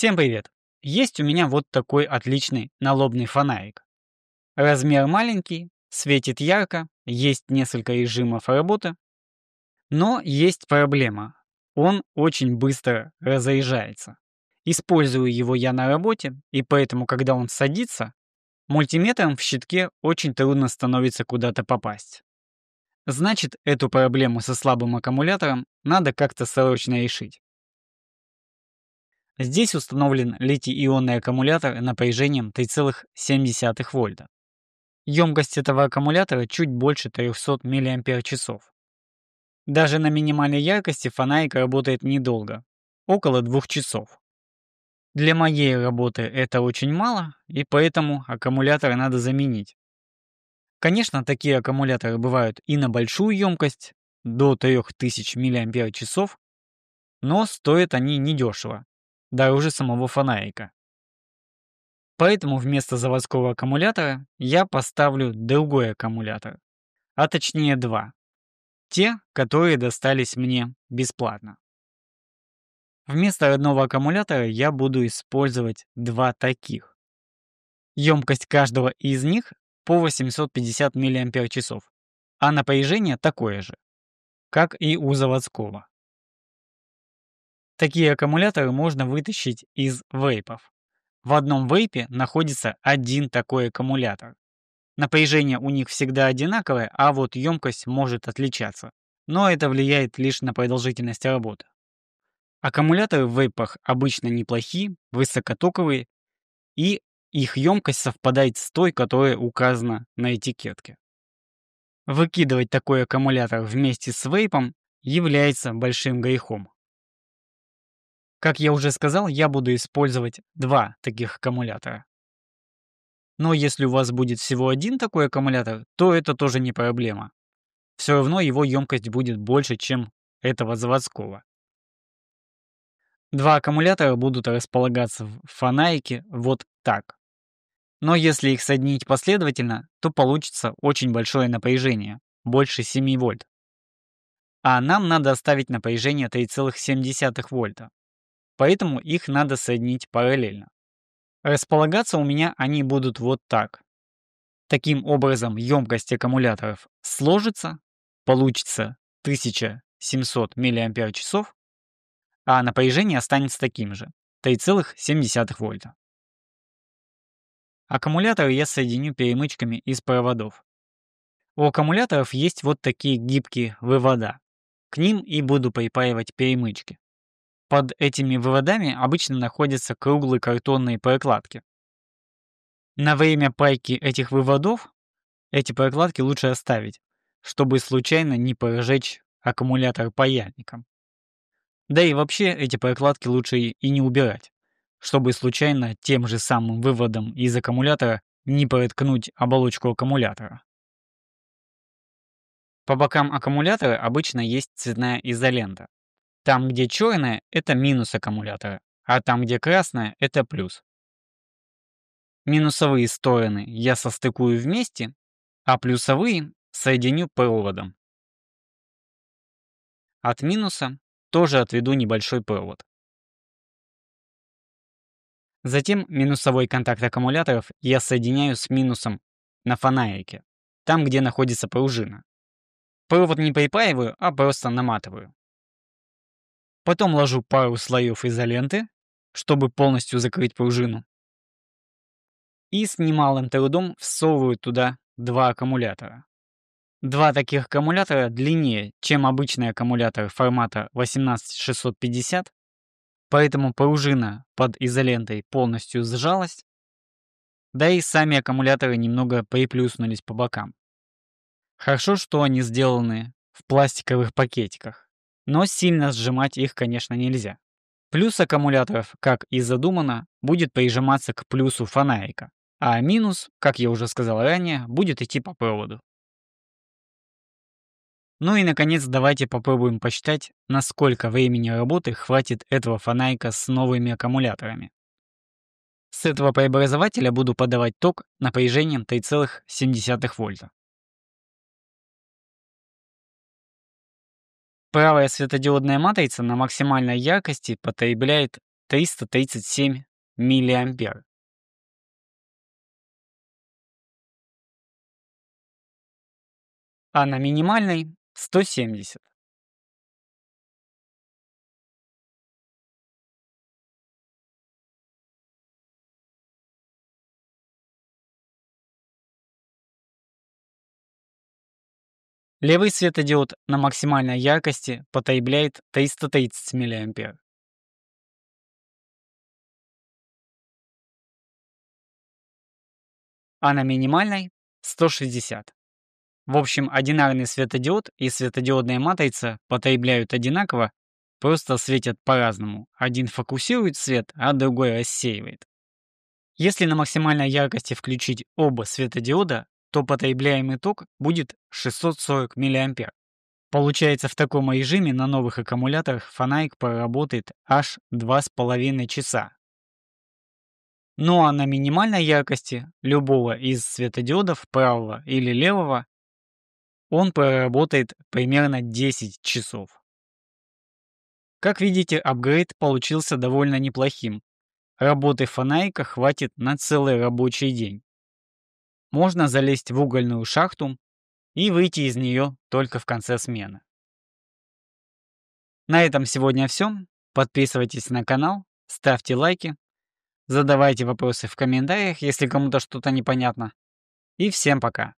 Всем привет! Есть у меня вот такой отличный налобный фонарик. Размер маленький, светит ярко, есть несколько режимов работы. Но есть проблема. Он очень быстро разряжается. Использую его я на работе, и поэтому, когда он садится, мультиметром в щитке очень трудно становится куда-то попасть. Значит, эту проблему со слабым аккумулятором надо как-то срочно решить. Здесь установлен литий-ионный аккумулятор напряжением 3,7 вольта. Емкость этого аккумулятора чуть больше 300 мАч. Даже на минимальной яркости фонарик работает недолго, около 2 часов. Для моей работы это очень мало, и поэтому аккумуляторы надо заменить. Конечно, такие аккумуляторы бывают и на большую емкость, до 3000 мАч, но стоят они недешево дороже самого фонарика. Поэтому вместо заводского аккумулятора я поставлю другой аккумулятор, а точнее два. Те, которые достались мне бесплатно. Вместо одного аккумулятора я буду использовать два таких. Емкость каждого из них по 850 мАч, а напряжение такое же, как и у заводского. Такие аккумуляторы можно вытащить из вейпов. В одном вейпе находится один такой аккумулятор. Напряжение у них всегда одинаковое, а вот емкость может отличаться. Но это влияет лишь на продолжительность работы. Аккумуляторы в вейпах обычно неплохие, высокотоковые, и их емкость совпадает с той, которая указана на этикетке. Выкидывать такой аккумулятор вместе с вейпом является большим грехом. Как я уже сказал, я буду использовать два таких аккумулятора. Но если у вас будет всего один такой аккумулятор, то это тоже не проблема. Все равно его емкость будет больше, чем этого заводского. Два аккумулятора будут располагаться в фонарике вот так. Но если их соединить последовательно, то получится очень большое напряжение, больше 7 вольт. А нам надо оставить напряжение 3,7 вольта поэтому их надо соединить параллельно. Располагаться у меня они будут вот так. Таким образом, емкость аккумуляторов сложится, получится 1700 мАч, а напряжение останется таким же – 3,7 вольта. Аккумуляторы я соединю перемычками из проводов. У аккумуляторов есть вот такие гибкие вывода. К ним и буду припаивать перемычки. Под этими выводами обычно находятся круглые картонные прокладки. На время пайки этих выводов эти прокладки лучше оставить, чтобы случайно не прожечь аккумулятор паяльником. Да и вообще эти прокладки лучше и не убирать, чтобы случайно тем же самым выводом из аккумулятора не проткнуть оболочку аккумулятора. По бокам аккумулятора обычно есть цветная изолента, там, где черное, это минус аккумулятора, а там, где красное, это плюс. Минусовые стороны я состыкую вместе, а плюсовые соединю проводом. От минуса тоже отведу небольшой провод. Затем минусовой контакт аккумуляторов я соединяю с минусом на фонарике, там, где находится пружина. Провод не припаиваю, а просто наматываю. Потом ложу пару слоев изоленты, чтобы полностью закрыть пружину. И с немалым трудом всовываю туда два аккумулятора. Два таких аккумулятора длиннее, чем обычный аккумулятор формата 18650, поэтому пружина под изолентой полностью сжалась, да и сами аккумуляторы немного приплюснулись по бокам. Хорошо, что они сделаны в пластиковых пакетиках но сильно сжимать их, конечно, нельзя. Плюс аккумуляторов, как и задумано, будет прижиматься к плюсу фонарика, а минус, как я уже сказал ранее, будет идти по проводу. Ну и, наконец, давайте попробуем посчитать, насколько времени работы хватит этого фонарика с новыми аккумуляторами. С этого преобразователя буду подавать ток напряжением 3,7 вольта. Правая светодиодная матрица на максимальной яркости потребляет 337 мА. А на минимальной 170. Левый светодиод на максимальной яркости потребляет 330 мА. а на минимальной 160. В общем, одинарный светодиод и светодиодная матрица потребляют одинаково, просто светят по-разному. Один фокусирует свет, а другой рассеивает. Если на максимальной яркости включить оба светодиода, то потребляемый ток будет 640 мА. Получается, в таком режиме на новых аккумуляторах фонарик проработает аж 2,5 часа. Ну а на минимальной яркости любого из светодиодов правого или левого он проработает примерно 10 часов. Как видите, апгрейд получился довольно неплохим. Работы фонарика хватит на целый рабочий день можно залезть в угольную шахту и выйти из нее только в конце смены. На этом сегодня все. Подписывайтесь на канал, ставьте лайки, задавайте вопросы в комментариях, если кому-то что-то непонятно. И всем пока!